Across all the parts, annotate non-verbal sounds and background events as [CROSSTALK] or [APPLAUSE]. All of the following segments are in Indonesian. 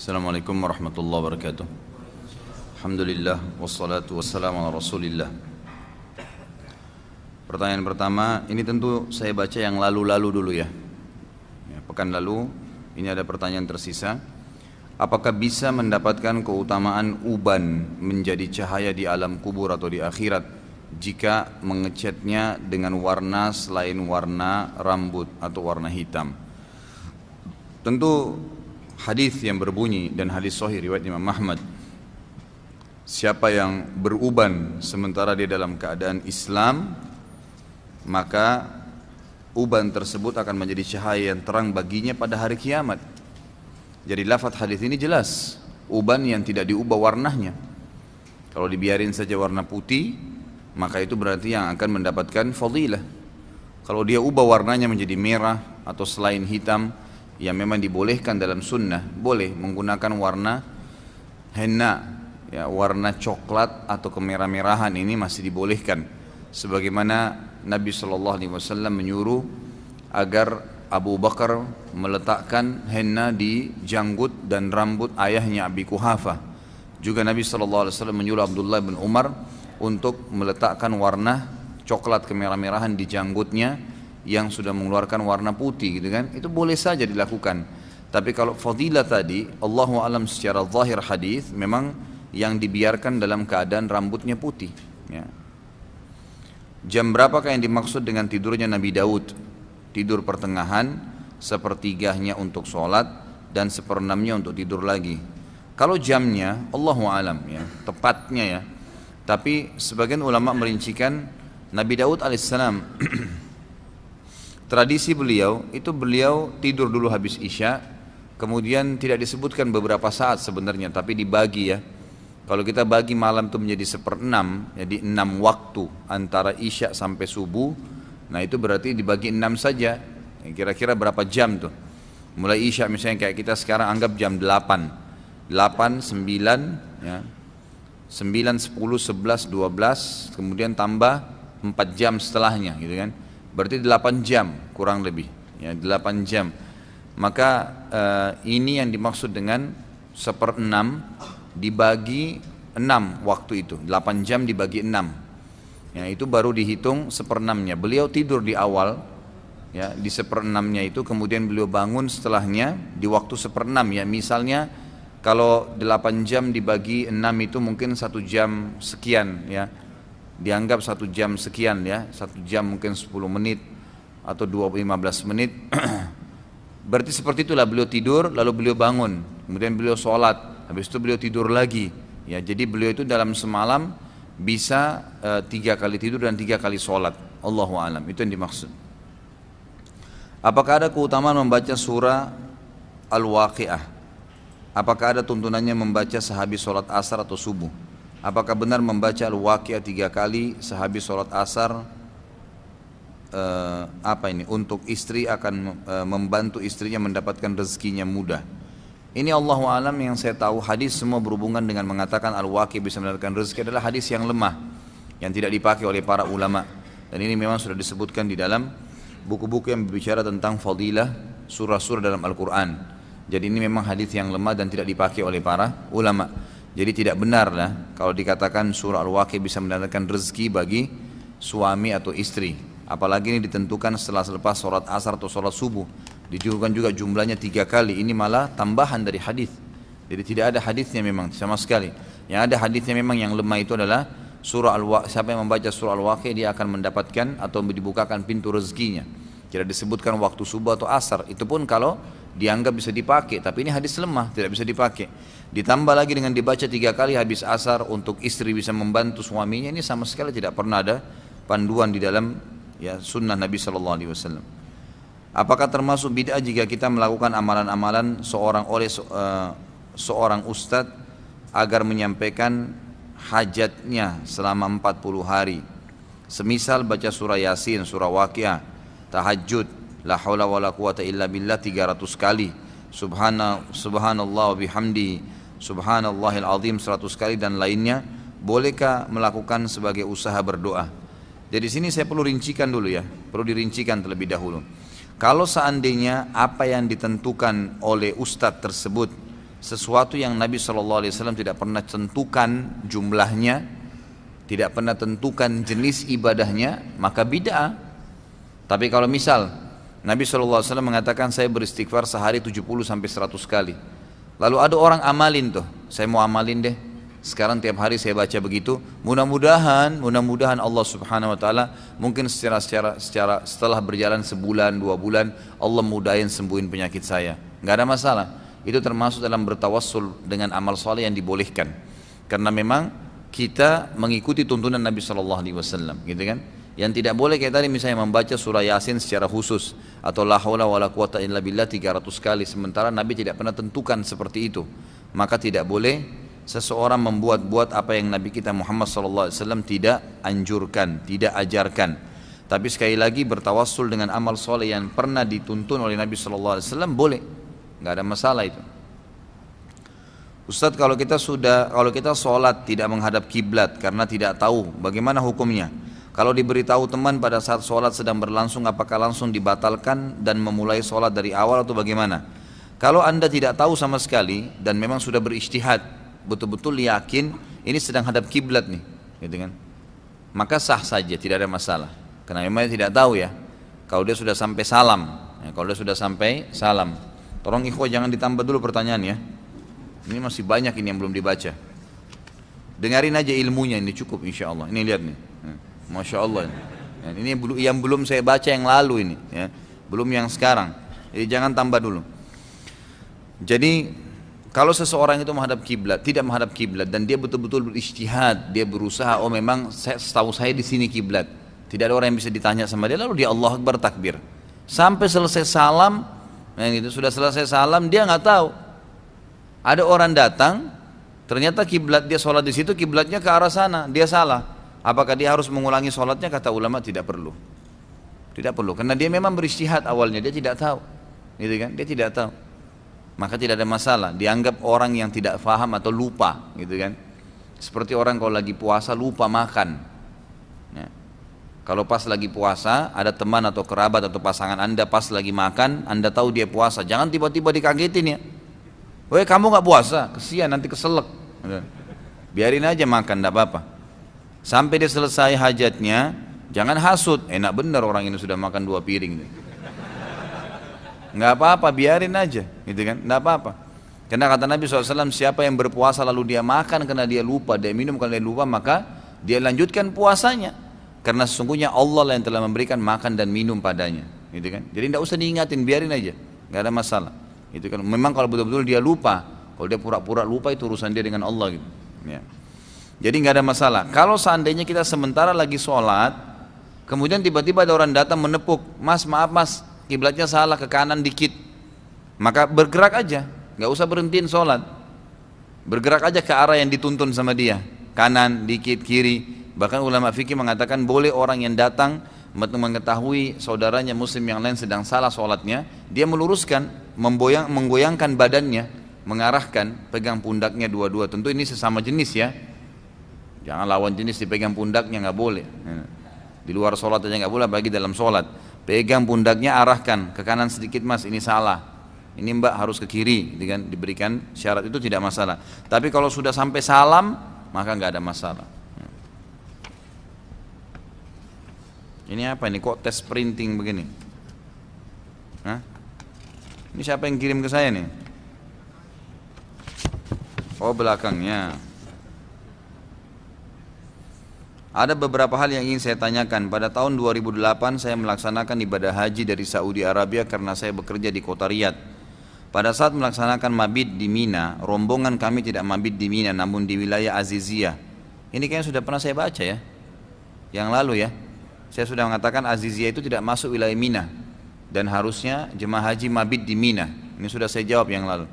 Assalamualaikum warahmatullahi wabarakatuh Alhamdulillah Wassalatu wassalamu ala rasulillah Pertanyaan pertama Ini tentu saya baca yang lalu-lalu dulu ya. ya Pekan lalu Ini ada pertanyaan tersisa Apakah bisa mendapatkan keutamaan uban Menjadi cahaya di alam kubur atau di akhirat Jika mengecatnya dengan warna selain warna rambut atau warna hitam Tentu hadis yang berbunyi dan hadis sahih riwayat Imam Ahmad siapa yang beruban sementara dia dalam keadaan Islam maka uban tersebut akan menjadi cahaya yang terang baginya pada hari kiamat jadi lafaz hadis ini jelas uban yang tidak diubah warnanya kalau dibiarin saja warna putih maka itu berarti yang akan mendapatkan fadilah kalau dia ubah warnanya menjadi merah atau selain hitam yang memang dibolehkan dalam sunnah boleh menggunakan warna henna ya warna coklat atau kemerah-merahan ini masih dibolehkan sebagaimana Nabi saw menyuruh agar Abu Bakar meletakkan henna di janggut dan rambut ayahnya Abi Kuhafa juga Nabi saw menyuruh Abdullah bin Umar untuk meletakkan warna coklat kemerah-merahan di janggutnya yang sudah mengeluarkan warna putih gitu kan itu boleh saja dilakukan tapi kalau fadilah tadi Allahu alam secara zahir hadis memang yang dibiarkan dalam keadaan rambutnya putih ya. Jam berapakah yang dimaksud dengan tidurnya Nabi Daud? Tidur pertengahan, sepertiganya untuk sholat dan seperenamnya untuk tidur lagi. Kalau jamnya, Allahu alam ya, tepatnya ya. Tapi sebagian ulama merincikan Nabi Daud alaihissalam [CLEARS THROAT] Tradisi beliau itu beliau tidur dulu habis Isya, kemudian tidak disebutkan beberapa saat sebenarnya, tapi dibagi ya. Kalau kita bagi malam itu menjadi seperenam, jadi enam waktu antara Isya sampai subuh, nah itu berarti dibagi enam saja, kira-kira berapa jam tuh. Mulai Isya misalnya kayak kita sekarang anggap jam delapan, delapan sembilan, ya, sepuluh sebelas dua belas, kemudian tambah empat jam setelahnya gitu kan berarti 8 jam kurang lebih ya 8 jam maka uh, ini yang dimaksud dengan seperenam dibagi 6 waktu itu 8 jam dibagi 6 ya itu baru dihitung seperenamnya beliau tidur di awal ya di seperenamnya itu kemudian beliau bangun setelahnya di waktu seperenam ya misalnya kalau 8 jam dibagi 6 itu mungkin satu jam sekian ya dianggap satu jam sekian ya satu jam mungkin 10 menit atau 15 menit [CLEARS THROAT] berarti seperti itulah beliau tidur lalu beliau bangun kemudian beliau sholat habis itu beliau tidur lagi ya jadi beliau itu dalam semalam bisa e, tiga kali tidur dan tiga kali sholat Allahu alam itu yang dimaksud apakah ada keutamaan membaca surah al-waqiah apakah ada tuntunannya membaca sehabis sholat asar atau subuh Apakah benar membaca Al-Waqiah tiga kali sehabis sholat asar eh, apa ini untuk istri akan eh, membantu istrinya mendapatkan rezekinya mudah. Ini Allah alam yang saya tahu hadis semua berhubungan dengan mengatakan al waqiah bisa mendapatkan rezeki adalah hadis yang lemah yang tidak dipakai oleh para ulama. Dan ini memang sudah disebutkan di dalam buku-buku yang berbicara tentang fadilah surah-surah dalam Al-Qur'an. Jadi ini memang hadis yang lemah dan tidak dipakai oleh para ulama. Jadi tidak benar lah kalau dikatakan surah Al-Waqi bisa mendatangkan rezeki bagi suami atau istri. Apalagi ini ditentukan setelah selepas sholat asar atau sholat subuh. Dijurukan juga jumlahnya tiga kali. Ini malah tambahan dari hadis. Jadi tidak ada hadisnya memang sama sekali. Yang ada hadisnya memang yang lemah itu adalah surah al siapa yang membaca surah al-waqi dia akan mendapatkan atau dibukakan pintu rezekinya. Tidak disebutkan waktu subuh atau asar. Itu pun kalau dianggap bisa dipakai tapi ini hadis lemah tidak bisa dipakai ditambah lagi dengan dibaca tiga kali habis asar untuk istri bisa membantu suaminya ini sama sekali tidak pernah ada panduan di dalam ya sunnah Nabi Shallallahu Alaihi Wasallam apakah termasuk bid'ah jika kita melakukan amalan-amalan seorang oleh se, uh, seorang ustadz agar menyampaikan hajatnya selama 40 hari semisal baca surah yasin surah waqiah tahajud La haula wa la quwata illa billah 300 kali. Subhana, subhanallah wa bihamdi. Subhanallahil azim 100 kali dan lainnya. Bolehkah melakukan sebagai usaha berdoa? Jadi sini saya perlu rincikan dulu ya. Perlu dirincikan terlebih dahulu. Kalau seandainya apa yang ditentukan oleh ustadz tersebut sesuatu yang Nabi Shallallahu Alaihi Wasallam tidak pernah tentukan jumlahnya, tidak pernah tentukan jenis ibadahnya, maka bid'ah. Tapi kalau misal Nabi SAW mengatakan saya beristighfar sehari 70 sampai 100 kali. Lalu ada orang amalin tuh, saya mau amalin deh. Sekarang tiap hari saya baca begitu, mudah-mudahan, mudah-mudahan Allah Subhanahu wa taala mungkin secara secara secara setelah berjalan sebulan, dua bulan Allah mudahin sembuhin penyakit saya. Gak ada masalah. Itu termasuk dalam bertawassul dengan amal soleh yang dibolehkan. Karena memang kita mengikuti tuntunan Nabi Shallallahu alaihi wasallam, gitu kan? Yang tidak boleh kayak tadi misalnya membaca surah Yasin secara khusus atau la haula wala quwata illa billah 300 kali sementara Nabi tidak pernah tentukan seperti itu. Maka tidak boleh seseorang membuat-buat apa yang Nabi kita Muhammad SAW tidak anjurkan, tidak ajarkan. Tapi sekali lagi bertawassul dengan amal soleh yang pernah dituntun oleh Nabi SAW boleh, nggak ada masalah itu. Ustadz kalau kita sudah kalau kita sholat tidak menghadap kiblat karena tidak tahu bagaimana hukumnya kalau diberitahu teman pada saat sholat sedang berlangsung, apakah langsung dibatalkan dan memulai sholat dari awal atau bagaimana? Kalau anda tidak tahu sama sekali dan memang sudah beristihad, betul-betul yakin ini sedang hadap kiblat nih, gitu kan? Maka sah saja, tidak ada masalah. Karena memang tidak tahu ya. Kalau dia sudah sampai salam, ya, kalau dia sudah sampai salam, tolong ikhwah jangan ditambah dulu pertanyaan ya. Ini masih banyak ini yang belum dibaca. Dengarin aja ilmunya ini cukup insya Allah. Ini lihat nih. Hmm. Masya Allah ini. Ya, yang belum saya baca yang lalu ini, ya. belum yang sekarang. Jadi jangan tambah dulu. Jadi kalau seseorang itu menghadap kiblat, tidak menghadap kiblat dan dia betul-betul beristihad dia berusaha, oh memang saya, setahu saya di sini kiblat. Tidak ada orang yang bisa ditanya sama dia, lalu dia Allah Akbar takbir. Sampai selesai salam, yang itu sudah selesai salam dia nggak tahu. Ada orang datang, ternyata kiblat dia sholat di situ, kiblatnya ke arah sana, dia salah Apakah dia harus mengulangi sholatnya? Kata ulama tidak perlu. Tidak perlu, karena dia memang beristihad awalnya, dia tidak tahu. Gitu kan? Dia tidak tahu. Maka tidak ada masalah, dianggap orang yang tidak faham atau lupa, gitu kan? Seperti orang kalau lagi puasa lupa makan. Ya. Kalau pas lagi puasa, ada teman atau kerabat atau pasangan Anda pas lagi makan, Anda tahu dia puasa. Jangan tiba-tiba dikagetin ya. Weh kamu nggak puasa, kesian nanti keselek, gitu kan? Biarin aja makan, tidak apa-apa. Sampai dia selesai hajatnya, jangan hasut. Enak bener orang ini sudah makan dua piring. Nggak apa-apa, biarin aja, gitu kan? Nggak apa-apa. Karena kata Nabi SAW, siapa yang berpuasa lalu dia makan karena dia lupa, dia minum karena dia lupa, maka dia lanjutkan puasanya. Karena sesungguhnya Allah lah yang telah memberikan makan dan minum padanya, gitu kan? Jadi tidak usah diingatin, biarin aja, nggak ada masalah. Itu kan. Memang kalau betul-betul dia lupa, kalau dia pura-pura lupa itu urusan dia dengan Allah gitu. Ya. Jadi nggak ada masalah. Kalau seandainya kita sementara lagi sholat, kemudian tiba-tiba ada orang datang menepuk, mas maaf mas, kiblatnya salah ke kanan dikit. Maka bergerak aja, nggak usah berhentiin sholat. Bergerak aja ke arah yang dituntun sama dia, kanan dikit kiri. Bahkan ulama fikih mengatakan boleh orang yang datang mengetahui saudaranya muslim yang lain sedang salah sholatnya, dia meluruskan, memboyang, menggoyangkan badannya, mengarahkan, pegang pundaknya dua-dua. Tentu ini sesama jenis ya, Jangan lawan jenis dipegang pundaknya nggak boleh. Ya. Di luar sholat aja nggak boleh, bagi dalam sholat. Pegang pundaknya arahkan ke kanan sedikit mas, ini salah. Ini mbak harus ke kiri, dengan gitu Diberikan syarat itu tidak masalah. Tapi kalau sudah sampai salam, maka nggak ada masalah. Ya. Ini apa ini? Kok tes printing begini? Hah? Ini siapa yang kirim ke saya nih? Oh belakangnya. Ada beberapa hal yang ingin saya tanyakan. Pada tahun 2008 saya melaksanakan ibadah haji dari Saudi Arabia karena saya bekerja di kota Riyadh. Pada saat melaksanakan mabit di Mina, rombongan kami tidak mabit di Mina namun di wilayah Azizia. Ini kayaknya sudah pernah saya baca ya. Yang lalu ya. Saya sudah mengatakan Azizia itu tidak masuk wilayah Mina dan harusnya jemaah haji mabit di Mina. Ini sudah saya jawab yang lalu.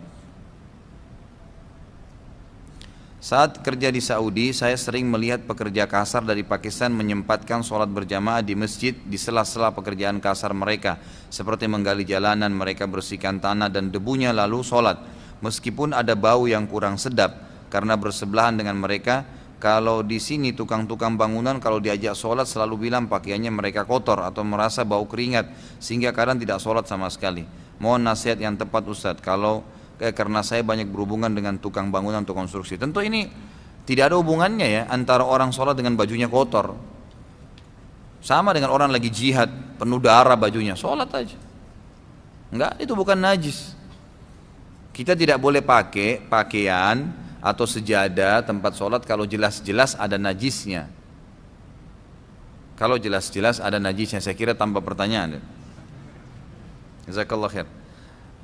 Saat kerja di Saudi, saya sering melihat pekerja kasar dari Pakistan menyempatkan sholat berjamaah di masjid di sela-sela pekerjaan kasar mereka, seperti menggali jalanan, mereka bersihkan tanah dan debunya lalu sholat. Meskipun ada bau yang kurang sedap, karena bersebelahan dengan mereka, kalau di sini tukang-tukang bangunan kalau diajak sholat selalu bilang pakaiannya mereka kotor atau merasa bau keringat, sehingga kadang tidak sholat sama sekali. Mohon nasihat yang tepat Ustadz, kalau eh, karena saya banyak berhubungan dengan tukang bangunan atau konstruksi. Tentu ini tidak ada hubungannya ya antara orang sholat dengan bajunya kotor. Sama dengan orang lagi jihad, penuh darah bajunya, sholat aja. Enggak, itu bukan najis. Kita tidak boleh pakai pakaian atau sejadah tempat sholat kalau jelas-jelas ada najisnya. Kalau jelas-jelas ada najisnya, saya kira tanpa pertanyaan. Jazakallah khair.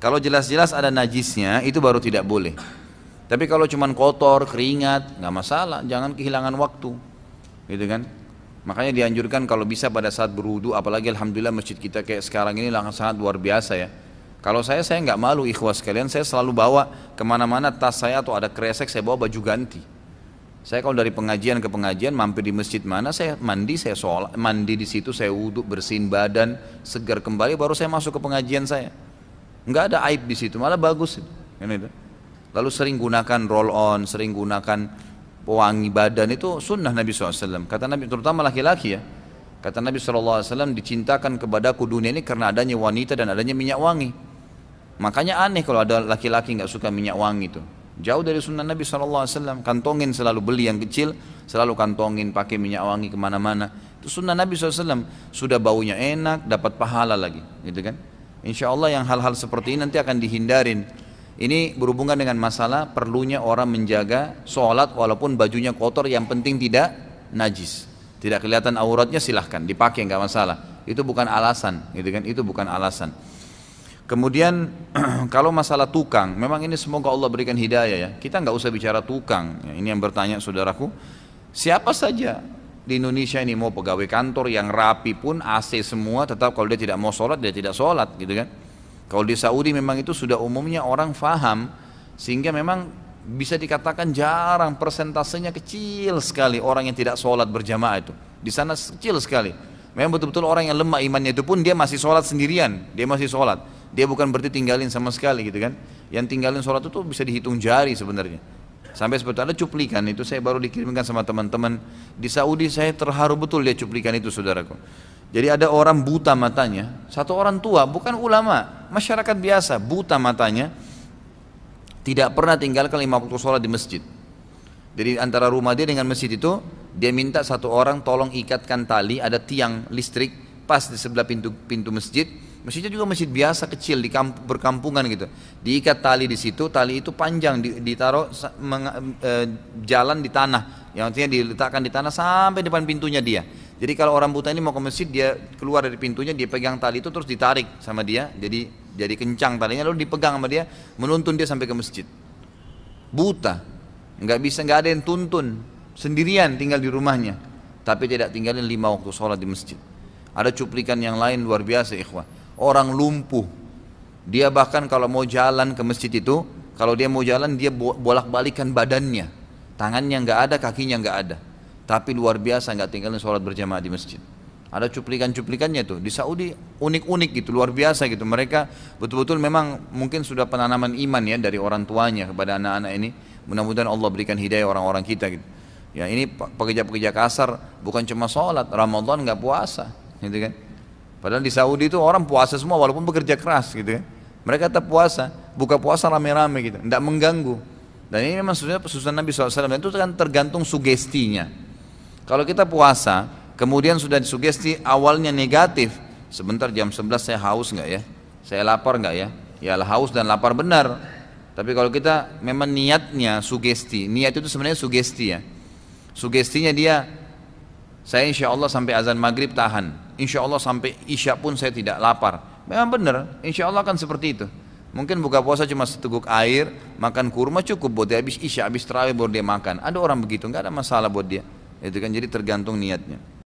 Kalau jelas-jelas ada najisnya, itu baru tidak boleh. Tapi kalau cuman kotor, keringat, nggak masalah, jangan kehilangan waktu. Gitu kan? Makanya dianjurkan kalau bisa pada saat berwudu, apalagi alhamdulillah masjid kita kayak sekarang ini sangat luar biasa ya. Kalau saya, saya nggak malu ikhwas kalian, saya selalu bawa kemana-mana tas saya atau ada kresek, saya bawa baju ganti. Saya kalau dari pengajian ke pengajian, mampir di masjid mana, saya mandi, saya sholat, mandi di situ, saya wudhu, bersihin badan, segar kembali, baru saya masuk ke pengajian saya nggak ada aib di situ malah bagus kan itu lalu sering gunakan roll on sering gunakan pewangi badan itu sunnah Nabi SAW kata Nabi terutama laki-laki ya kata Nabi SAW dicintakan kepadaku dunia ini karena adanya wanita dan adanya minyak wangi makanya aneh kalau ada laki-laki nggak suka minyak wangi itu jauh dari sunnah Nabi SAW kantongin selalu beli yang kecil selalu kantongin pakai minyak wangi kemana-mana itu sunnah Nabi SAW sudah baunya enak dapat pahala lagi gitu kan Insya Allah yang hal-hal seperti ini nanti akan dihindarin. Ini berhubungan dengan masalah perlunya orang menjaga sholat walaupun bajunya kotor yang penting tidak najis. Tidak kelihatan auratnya silahkan dipakai nggak masalah. Itu bukan alasan, gitu kan? Itu bukan alasan. Kemudian [CLEARS THROAT] kalau masalah tukang, memang ini semoga Allah berikan hidayah ya. Kita nggak usah bicara tukang. Ini yang bertanya saudaraku, siapa saja di Indonesia ini mau pegawai kantor yang rapi pun AC semua tetap kalau dia tidak mau sholat dia tidak sholat gitu kan kalau di Saudi memang itu sudah umumnya orang faham sehingga memang bisa dikatakan jarang persentasenya kecil sekali orang yang tidak sholat berjamaah itu di sana kecil sekali memang betul-betul orang yang lemah imannya itu pun dia masih sholat sendirian dia masih sholat dia bukan berarti tinggalin sama sekali gitu kan yang tinggalin sholat itu tuh bisa dihitung jari sebenarnya Sampai sebetulnya ada cuplikan itu saya baru dikirimkan sama teman-teman di Saudi saya terharu betul dia cuplikan itu saudaraku. Jadi ada orang buta matanya, satu orang tua bukan ulama, masyarakat biasa buta matanya tidak pernah tinggalkan lima waktu sholat di masjid. Jadi antara rumah dia dengan masjid itu dia minta satu orang tolong ikatkan tali ada tiang listrik pas di sebelah pintu pintu masjid Masjidnya juga masjid biasa kecil di kamp, berkampungan gitu. Diikat tali di situ, tali itu panjang ditaruh meng, e, jalan di tanah. Yang artinya diletakkan di tanah sampai depan pintunya dia. Jadi kalau orang buta ini mau ke masjid dia keluar dari pintunya dia pegang tali itu terus ditarik sama dia. Jadi jadi kencang talinya lalu dipegang sama dia menuntun dia sampai ke masjid. Buta, nggak bisa nggak ada yang tuntun sendirian tinggal di rumahnya. Tapi tidak tinggalin lima waktu sholat di masjid. Ada cuplikan yang lain luar biasa ikhwah orang lumpuh. Dia bahkan kalau mau jalan ke masjid itu, kalau dia mau jalan dia bolak-balikan badannya. Tangannya nggak ada, kakinya nggak ada. Tapi luar biasa nggak tinggalin sholat berjamaah di masjid. Ada cuplikan-cuplikannya tuh di Saudi unik-unik gitu, luar biasa gitu. Mereka betul-betul memang mungkin sudah penanaman iman ya dari orang tuanya kepada anak-anak ini. Mudah-mudahan Allah berikan hidayah orang-orang kita gitu. Ya ini pekerja-pekerja kasar bukan cuma sholat, Ramadan nggak puasa, gitu kan? Padahal di Saudi itu orang puasa semua walaupun bekerja keras gitu kan. Mereka tetap puasa, buka puasa rame-rame gitu, tidak mengganggu. Dan ini memang sebenarnya Nabi Nabi SAW dan itu kan tergantung sugestinya. Kalau kita puasa, kemudian sudah sugesti awalnya negatif, sebentar jam 11 saya haus nggak ya? Saya lapar nggak ya? Ya haus dan lapar benar. Tapi kalau kita memang niatnya sugesti, niat itu sebenarnya sugesti ya. Sugestinya dia, saya insya Allah sampai azan maghrib tahan insya Allah sampai isya pun saya tidak lapar. Memang benar, insya Allah akan seperti itu. Mungkin buka puasa cuma seteguk air, makan kurma cukup buat dia habis isya, habis terawih baru dia makan. Ada orang begitu, nggak ada masalah buat dia. Itu kan jadi tergantung niatnya.